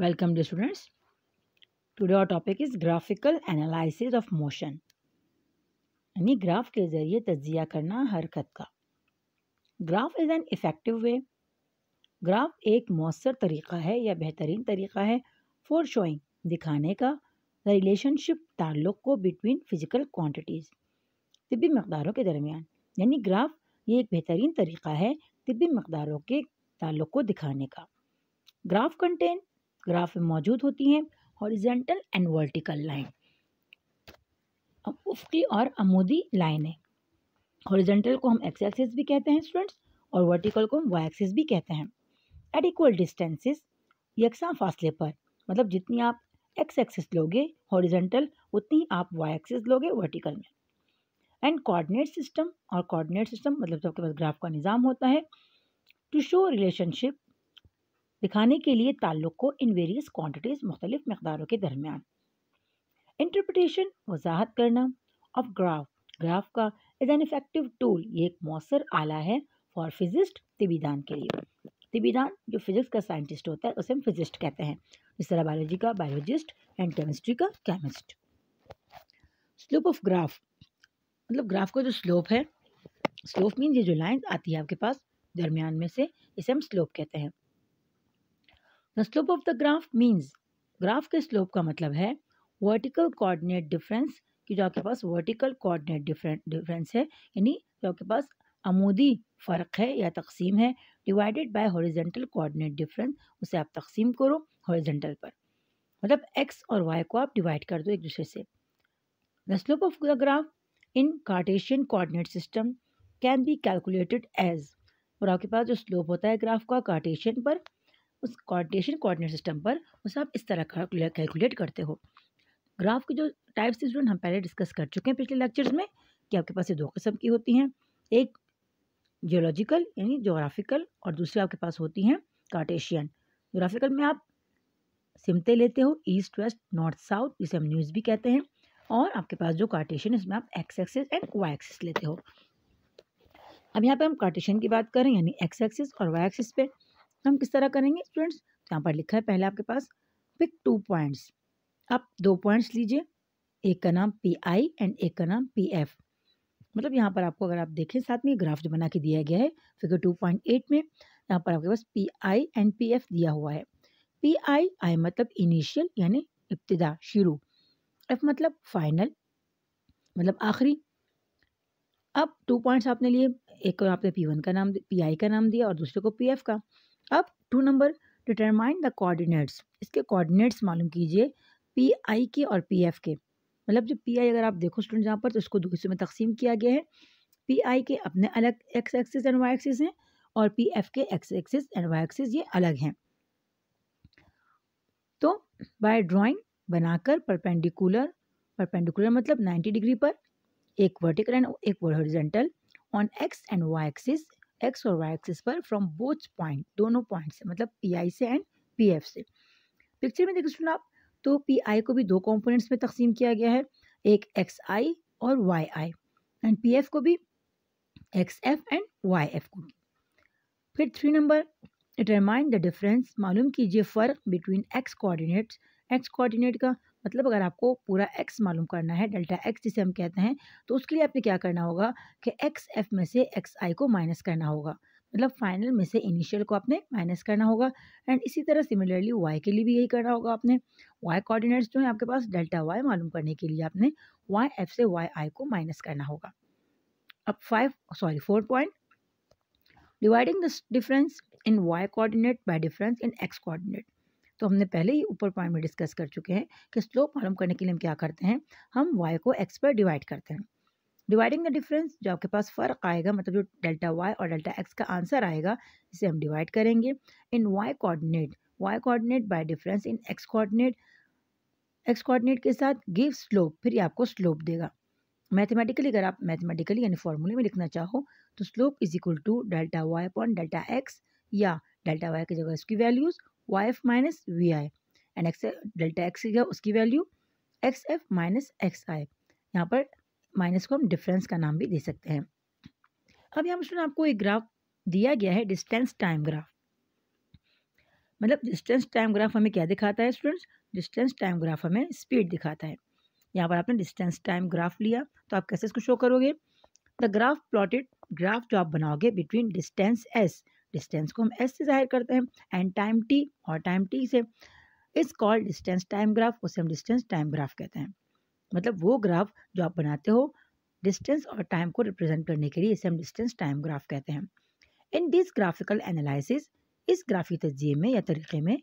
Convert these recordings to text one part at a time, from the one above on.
welcome dear students today our topic is graphical analysis of motion यानी graph के ज़रिए तजिया करना हरकत का graph is an effective way graph एक मौसर तरीक़ा है या बेहतरीन तरीक़ा है फॉर शोइंग दिखाने का रिलेशनशिप ताल्लुक को बिटवीन फ़िज़िकल क्वांटिटीज़ तबी मकदारों के दरमियान यानी ग्राफ ये एक बेहतरीन तरीक़ा है तबी मकदारों के ताल्लुक को दिखाने का ग्राफ कंटेंट ग्राफ में मौजूद होती हैं हॉरिजेंटल एंड वर्टिकल लाइन उफकी और अमूदी लाइन है हॉरिजेंटल को हम एक्स एक्सिस भी कहते हैं स्टूडेंट्स और वर्टिकल को हम वाई एक्सिस भी कहते हैं एट इक्वल डिस्टेंसेस यकसा फासले पर मतलब जितनी आप एक्स एक्सिस लोगे हॉरिजेंटल उतनी आप वाई एक्सिस लोगे वर्टिकल में एंड कोऑर्डिनेट सिस्टम और कोऑर्डिनेट सिस्टम मतलब सबके आपके पास ग्राफ का निज़ाम होता है टू शो रिलेशनशिप दिखाने के लिए ताल्लुक़ को इन वेरियस क्वान्टिटीज़ मुख्तलिफ मकदारों के दरमियान इंटरप्रटेशन वजाहत करना ऑफ ग्राफ ग्राफ का इज़ एन इफेक्टिव टूल ये एक मौसर आला है फॉर फिजिस्ट तिबीदान के लिए तिबीदान जो फिजिक्स का साइंटिस्ट होता है उसे हम फिजिस्ट कहते हैं इस तरह बायोलॉजी का बायोलॉजिस्ट एंड केमिस्ट्री का केमिस्ट स्लोप ऑफ ग्राफ मतलब ग्राफ का जो स्लोप है स्लोप मीन ये जो लाइन आती है आपके पास दरमियान में से इसे हम स्लोप कहते हैं the slope of the graph means graph के स्लोप का मतलब है वर्टिकल कोऑर्डिनेट डिफरेंस कि जो आपके पास वर्टिकल कोऑर्डिनेट डिफरेंट डिफरेंस है यानी जो आपके पास आमूदी फ़र्क है या तकसीम है divided by horizontal coordinate difference उसे आप तकसीम करो हॉरिजेंटल पर मतलब एक्स और वाई को आप डिवाइड कर दो एक दूसरे से the slope of the graph in cartesian coordinate system can be calculated as और आपके पास जो स्लोप होता है ग्राफ का कार्टेशियन पर उस कोऑर्डिनेशन कोऑर्डिनेट सिस्टम पर उसे आप इस तरह कैलकुलेट करते हो ग्राफ के जो टाइप्स स्टूडेंट हम पहले डिस्कस कर चुके हैं पिछले लेक्चर्स में कि आपके पास ये दो किस्म की होती हैं एक जियोलॉजिकल यानी जोग्राफिकल और दूसरी आपके पास होती हैं कार्टेशियन जोग्राफिकल में आप सिमते लेते हो ईस्ट वेस्ट नॉर्थ साउथ जिसे हम न्यूज़ भी कहते हैं और आपके पास जो कार्टेशियन उसमें आप x axis and y axis लेते हो अब यहाँ पर हम कार्टेशियन की बात करें यानी एक्स एक्सिस और वाई एक्सिस पे तो हम किस तरह करेंगे स्टूडेंट्स तो यहाँ पर लिखा है पहले आपके पास पिक टू पॉइंट्स आप दो पॉइंट्स लीजिए एक का नाम पी आई एंड एक का नाम पी एफ मतलब यहाँ पर आपको अगर आप देखें साथ में ग्राफ जो बना के दिया गया है फिगर टू पॉइंट एट में यहाँ पर आपके पास P I and P F दिया हुआ है पी आई आई मतलब इनिशियल यानी इब्तदा शुरू एफ मतलब फाइनल मतलब आखिरी अब टू पॉइंट्स आपने लिए एक को आपने पी वन का नाम पी आई का नाम दिया और दूसरे को पी एफ का अब two number determine the coordinates इसके कोऑर्डिनेट्स मालूम कीजिए पी आई के और पी एफ के मतलब जो पी आई अगर आप देखो स्टूडेंट जहाँ पर तो उसको दो हिस्सों में तकसीम किया गया है पी आई के अपने अलग x axis and y axis हैं और पी एफ के x axis and y axis ये अलग हैं तो बाय ड्राइंग बनाकर परपेंडिकुलर परपेंडिकुलर मतलब नाइन्टी डिग्री पर एक वर्टिकल एंड एक horizontal on x and y axis x और वाई एक्सिस पर फ्रॉम बोथ पॉइंट दोनों पॉइंट से मतलब पी आई से एंड पी एफ से पिक्चर में देखो सुना आप तो पी आई को भी दो कॉम्पोनेंट्स में तकसीम किया गया है एक एक्स आई और y I and P F को भी x F and y F को भी फिर three number determine the difference मालूम कीजिए फ़र्क between x coordinates x coordinate का मतलब अगर आपको पूरा एक्स मालूम करना है डेल्टा एक्स जिसे हम कहते हैं तो उसके लिए आपने क्या करना होगा कि एक्स एफ में से एक्स आई को माइनस करना होगा मतलब फाइनल में से इनिशियल को आपने माइनस करना होगा एंड इसी तरह सिमिलरली वाई के लिए भी यही करना होगा आपने वाई कोऑर्डिनेट्स जो हैं आपके पास डेल्टा वाई मालूम करने के लिए आपने वाई एफ से वाई आई को माइनस करना होगा अब five sorry four point dividing the difference in y coordinate by difference in x coordinate तो हमने पहले ही ऊपर पॉइंट में डिस्कस कर चुके हैं कि स्लोप मालूम करने के लिए हम क्या करते हैं हम वाई को एक्स पर डिवाइड करते हैं डिवाइडिंग द डिफरेंस जो आपके पास फ़र्क आएगा मतलब जो डेल्टा वाई और डेल्टा एक्स का आंसर आएगा इसे हम डिवाइड करेंगे in y coordinate y coordinate by difference in x coordinate x coordinate के साथ गिव स्लोप फिर ये आपको स्लोप देगा मैथमेटिकली अगर आप मैथमेटिकली यानी फॉर्मूले में लिखना चाहो तो slope is equal to delta y upon delta x या डेल्टा वाई की जगह इसकी values y F minus v I and x delta x क्या उसकी value x F minus x I यहाँ पर माइनस को हम डिफरेंस का नाम भी दे सकते हैं अब यहाँ मुझे आपको एक ग्राफ दिया गया है डिस्टेंस टाइम ग्राफ मतलब डिस्टेंस टाइम ग्राफ हमें क्या दिखाता है स्टूडेंट्स डिस्टेंस टाइम ग्राफ हमें स्पीड दिखाता है यहाँ पर आपने डिस्टेंस टाइम ग्राफ लिया तो आप कैसे इसको शो करोगे द ग्राफ प्लॉटेड ग्राफ जो आप बनाओगे बिटवीन डिस्टेंस एस डिस्टेंस को हम एस से जाहिर करते हैं एंड टाइम टी और टाइम टी से is called distance time graph उसे हम डिस्टेंस टाइम ग्राफ कहते हैं मतलब वो ग्राफ जो आप बनाते हो डिस्टेंस और टाइम को रिप्रेजेंट करने के लिए इसे हम डिस्टेंस टाइम ग्राफ कहते हैं इन दिस ग्राफिकल एनालिसिस इस ग्राफी तजिए में या तरीके में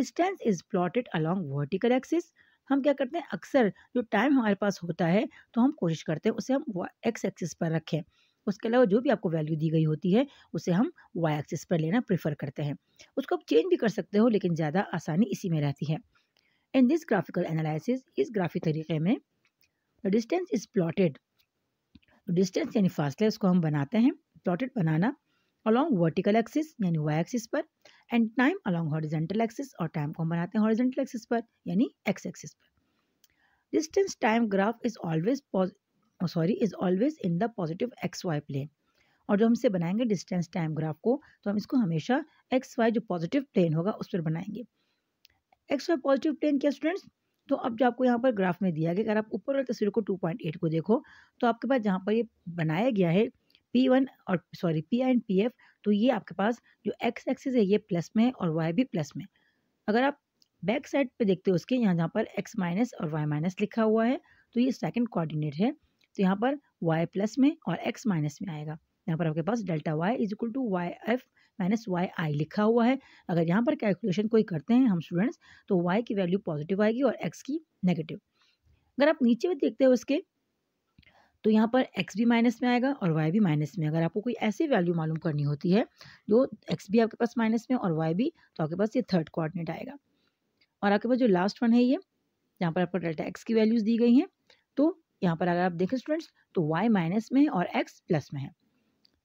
distance is plotted along vertical axis हम क्या करते हैं अक्सर जो टाइम हमारे पास होता है तो हम कोशिश करते हैं उसे हम एक्स एक्सिस पर रखें उसके अलावा जो भी आपको वैल्यू दी गई होती है उसे हम वाई एक्सिस पर लेना प्रेफर करते हैं उसको आप चेंज भी कर सकते हो लेकिन ज़्यादा आसानी इसी में रहती है इन दिस ग्राफिकल एनालिसिस इस ग्राफिक तरीके में डिस्टेंस इज प्लॉटेड डिस्टेंस यानी फासले उसको हम बनाते हैं प्लॉटेड बनाना अलॉन्ग वर्टिकल एक्सिस यानी वाई एक्सिस पर and time along horizontal axis और टाइम को हम बनाते हैं हॉरिजेंटल एक्सिस पर यानी एक्स एक्सिस पर distance time graph is always sorry is always in the positive x y plane और जो हमसे बनाएंगे डिस्टेंस टाइम ग्राफ को तो हम इसको हमेशा एक्स वाई जो पॉजिटिव प्लेन होगा उस पर बनाएंगे एक्स वाई पॉजिटिव प्लेन क्या स्टूडेंट्स तो अब जो आपको यहाँ पर ग्राफ में दिया गया अगर आप ऊपर वाली तस्वीर को 2.8 को देखो तो आपके पास जहाँ पर ये बनाया गया है P1 और sorry P and P F तो ये आपके पास जो एक्स एक्सिस है ये प्लस में है और वाई भी प्लस में अगर आप बैक साइड पे देखते हो उसके यहाँ जहाँ पर एक्स माइनस और वाई माइनस लिखा हुआ है तो ये सेकंड कोऑर्डिनेट है तो यहाँ पर वाई प्लस में और एक्स माइनस में आएगा यहाँ पर आपके पास delta y is equal to y F minus y I लिखा हुआ है अगर यहाँ पर कैलकुलेशन कोई करते हैं हम स्टूडेंट्स तो वाई की वैल्यू पॉजिटिव आएगी और एक्स की नेगेटिव अगर आप नीचे में देखते हो इसके तो यहाँ पर x भी माइनस में आएगा और y भी माइनस में अगर आपको कोई ऐसी वैल्यू मालूम करनी होती है जो x भी आपके पास माइनस में और y भी तो आपके पास ये थर्ड कोऑर्डिनेट आएगा और आपके पास जो लास्ट वन है ये यहाँ पर आपको डेल्टा x की वैल्यूज़ दी गई हैं तो यहाँ पर अगर आप देखें स्टूडेंट्स तो y माइनस में है और x प्लस में है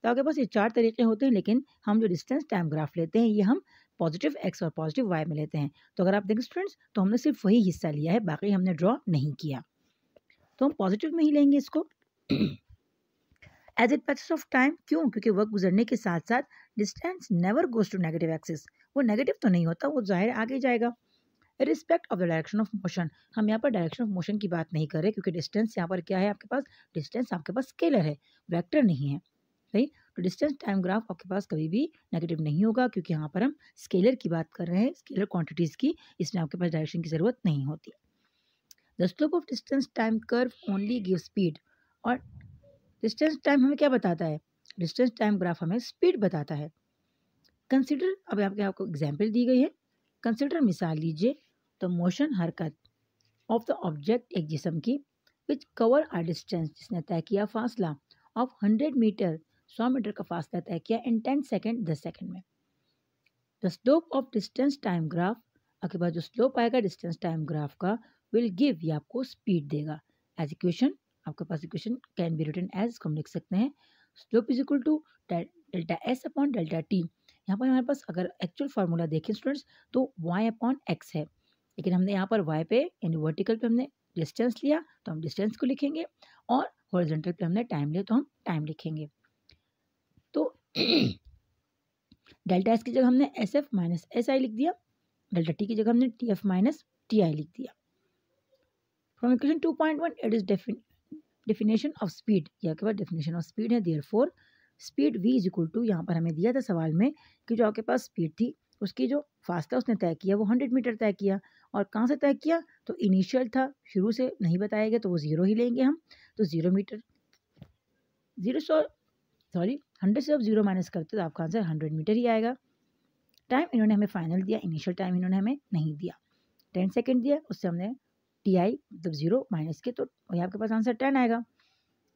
तो आपके पास ये चार तरीके होते हैं लेकिन हम जो डिस्टेंस टाइम ग्राफ लेते हैं ये हम पॉजिटिव एक्स और पॉजिटिव वाई में लेते हैं तो अगर आप देखें स्टूडेंट्स तो हमने सिर्फ वही हिस्सा लिया है बाकी हमने ड्रॉ नहीं किया तो हम पॉजिटिव में ही लेंगे इसको as it passes of time क्यों क्योंकि वक्त गुजरने के साथ साथ distance never goes to negative axes वो नेगेटिव तो नहीं होता वो जाहिर आगे जाएगा respect of the direction of motion हम यहाँ पर डायरेक्शन ऑफ मोशन की बात नहीं कर रहे क्योंकि डिस्टेंस यहाँ पर क्या है आपके पास डिस्टेंस आपके पास स्केलर है वैक्टर नहीं है सही तो डिस्टेंस टाइम ग्राफ आपके पास कभी भी नेगेटिव नहीं होगा क्योंकि यहाँ पर हम स्केलर की बात कर रहे हैं स्केलर क्वांटिटीज़ की इसमें आपके पास डायरेक्शन की ज़रूरत नहीं होती the slope of distance time curve only give speed और डिस्टेंस टाइम हमें क्या बताता है डिस्टेंस टाइम ग्राफ हमें स्पीड बताता है कंसिडर अब आपके आपको एग्जाम्पल दी गई है कंसिडर मिसाल लीजिए द मोशन हरकत ऑफ द ऑब्जेक्ट एक जिसम की विच कवर आ डिस्टेंस जिसने तय किया फासला ऑफ हंड्रेड मीटर सौ मीटर का फासला तय किया इन टेन सेकेंड दस सेकेंड में the slope of distance time graph आपके पास जो स्लोप आएगा डिस्टेंस टाइम ग्राफ का विल गिव ये आपको स्पीड देगा एज इक्वेशन आपके पास equation can be written as हम लिख सकते हैं slope is equal to delta s upon delta t यहाँ पर हमारे पास अगर एक्चुअल फार्मूला देखें स्टूडेंट्स तो वाई अपॉन एक्स है लेकिन हमने यहाँ पर वाई पे यानी वर्टिकल पे हमने डिस्टेंस लिया तो हम डिस्टेंस को लिखेंगे और हॉरिजेंटल पे हमने टाइम लिया तो हम टाइम लिखेंगे तो डेल्टा एस की जगह हमने S F minus S I लिख दिया डेल्टा टी की जगह हमने t F minus t I लिख दिया from equation two point one it is definition of speed यह के बाद डेफिनेशन ऑफ स्पीड है therefore speed v is equal to यहाँ पर हमें दिया था सवाल में कि जो आपके पास स्पीड थी उसकी जो फास्ट था उसने तय किया वो हंड्रेड मीटर तय किया और कहाँ से तय किया तो इनिशियल था शुरू से नहीं बताया गया तो वो ज़ीरो ही लेंगे हम तो zero meter zero sorry hundred से आप ज़ीरो माइनस करते तो आपका आंसर हंड्रेड मीटर ही आएगा टाइम इन्होंने हमें फाइनल दिया इनिशियल टाइम इन्होंने हमें नहीं दिया टेन सेकेंड दिया उससे हमने टी आई मतलब ज़ीरो माइनस के तो वही आपके पास आंसर टेन आएगा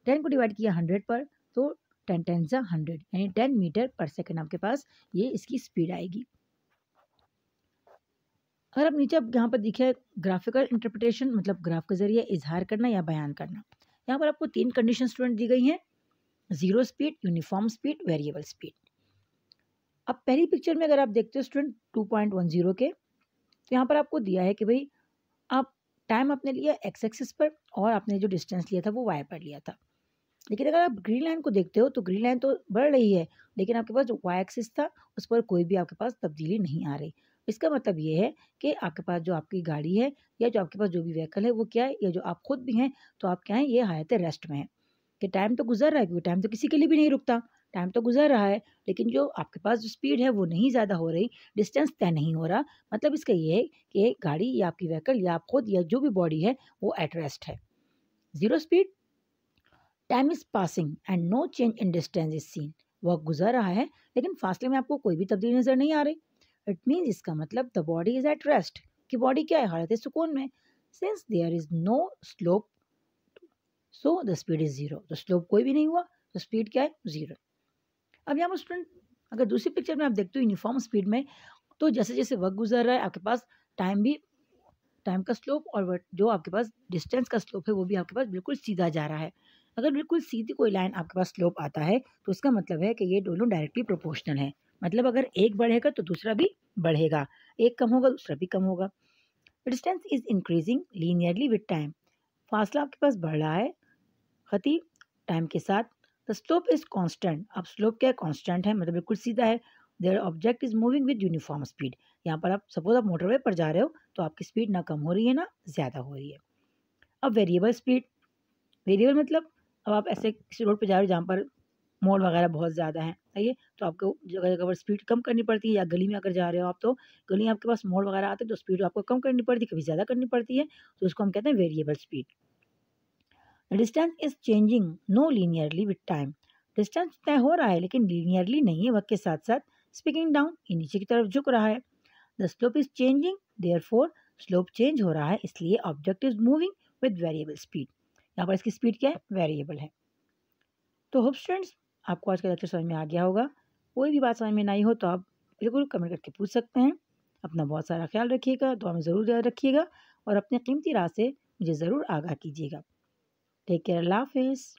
टेन को डिवाइड किया हंड्रेड पर तो टेन टेन ज़ा हंड्रेड यानी टेन मीटर पर सेकेंड आपके पास ये इसकी स्पीड आएगी अगर आप नीचे अब यहाँ पर देखिए ग्राफिकल इंटरप्रिटेशन मतलब ग्राफ के जरिए इजहार करना या बयान करना यहाँ पर आपको तीन कंडीशन स्टूडेंट दी गई हैं zero speed uniform speed variable speed अब पहली पिक्चर में अगर आप देखते हो student two point one zero के तो यहाँ पर आपको दिया है कि भाई आप टाइम आपने लिया एक्स एक्सिस पर और आपने जो डिस्टेंस लिया था वो वाई पर लिया था लेकिन अगर आप ग्रीन लाइन को देखते हो तो ग्रीन लाइन तो बढ़ रही है लेकिन आपके पास जो वाई एक्सिस था उस पर कोई भी आपके पास तब्दीली नहीं आ रही इसका मतलब ये है कि आपके पास जो आपकी गाड़ी है या जो आपके पास जो भी व्हीकल है वो क्या है या जो आप खुद भी हैं तो आप क्या हैं ये हायत रेस्ट में है कि टाइम तो गुजर रहा है क्योंकि टाइम तो किसी के लिए भी नहीं रुकता टाइम तो गुजर रहा है लेकिन जो आपके पास जो स्पीड है वो नहीं ज़्यादा हो रही डिस्टेंस तय नहीं हो रहा मतलब इसका ये है कि गाड़ी या आपकी व्हीकल या आप खुद या जो भी बॉडी है वो एट रेस्ट है zero speed time is passing and no change in distance is seen वह गुजर रहा है लेकिन फासले में आपको कोई भी तब्दीली नज़र नहीं आ रही इट मीन्स इसका मतलब the body is at rest कि बॉडी क्या है हालत है सुकून में since there is no slope so the speed is zero तो स्लोप कोई भी नहीं हुआ तो स्पीड क्या है ज़ीरो अब यहाँ पर स्टूडेंट अगर दूसरी पिक्चर में आप देखते हो यूनिफॉर्म स्पीड में तो जैसे जैसे वक्त गुजर रहा है आपके पास टाइम भी टाइम का स्लोप और जो आपके पास डिस्टेंस का स्लोप है वो भी आपके पास बिल्कुल सीधा जा रहा है अगर बिल्कुल सीधी कोई लाइन आपके पास स्लोप आता है तो उसका मतलब है कि ये दोनों डायरेक्टली प्रोपोर्शनल है मतलब अगर एक बढ़ेगा तो दूसरा भी बढ़ेगा एक कम होगा दूसरा भी कम होगा distance is increasing linearly with time फासला आपके पास बढ़ रहा है खती टाइम के साथ द स्लोप इज़ कॉन्स्टेंट अब स्लोप क्या है कॉन्स्टेंट है मतलब बिल्कुल सीधा है there object is moving with uniform speed यहाँ पर आप सपोज आप मोटरवे पर जा रहे हो तो आपकी स्पीड ना कम हो रही है ना ज़्यादा हो रही है अब वेरिएबल स्पीड वेरिएबल मतलब अब आप ऐसे किसी रोड पर जा रहे हो जहाँ पर मोड़ वगैरह बहुत ज़्यादा हैं सही है तो आपको जगह जगह पर स्पीड कम करनी पड़ती है या गली में अगर जा रहे हो आप तो गली में आपके पास मोड़ वगैरह आते हैं तो स्पीड आपको कम करनी पड़ती है कभी ज़्यादा करनी पड़ती है तो उसको हम कहते हैं variable speed distance is changing no linearly with time distance तय हो रहा है लेकिन लीनियरली नहीं है वक्त के साथ साथ स्पीकिंग डाउन ये नीचे की तरफ झुक रहा है the slope is changing therefore slope change हो रहा है इसलिए object is moving with variable speed यहाँ पर इसकी स्पीड क्या है वेरिएबल है तो होप स्टूडेंट्स आपको आज का लेक्चर समझ में आ गया होगा कोई भी बात समझ में नहीं हो तो आप बिल्कुल कमेंट करके पूछ सकते हैं अपना बहुत सारा ख्याल रखिएगा दुआ में ज़रूर याद रखिएगा और अपने कीमती राह से मुझे ज़रूर आगाह कीजिएगा टेक केयर अल्लाह हाफिज़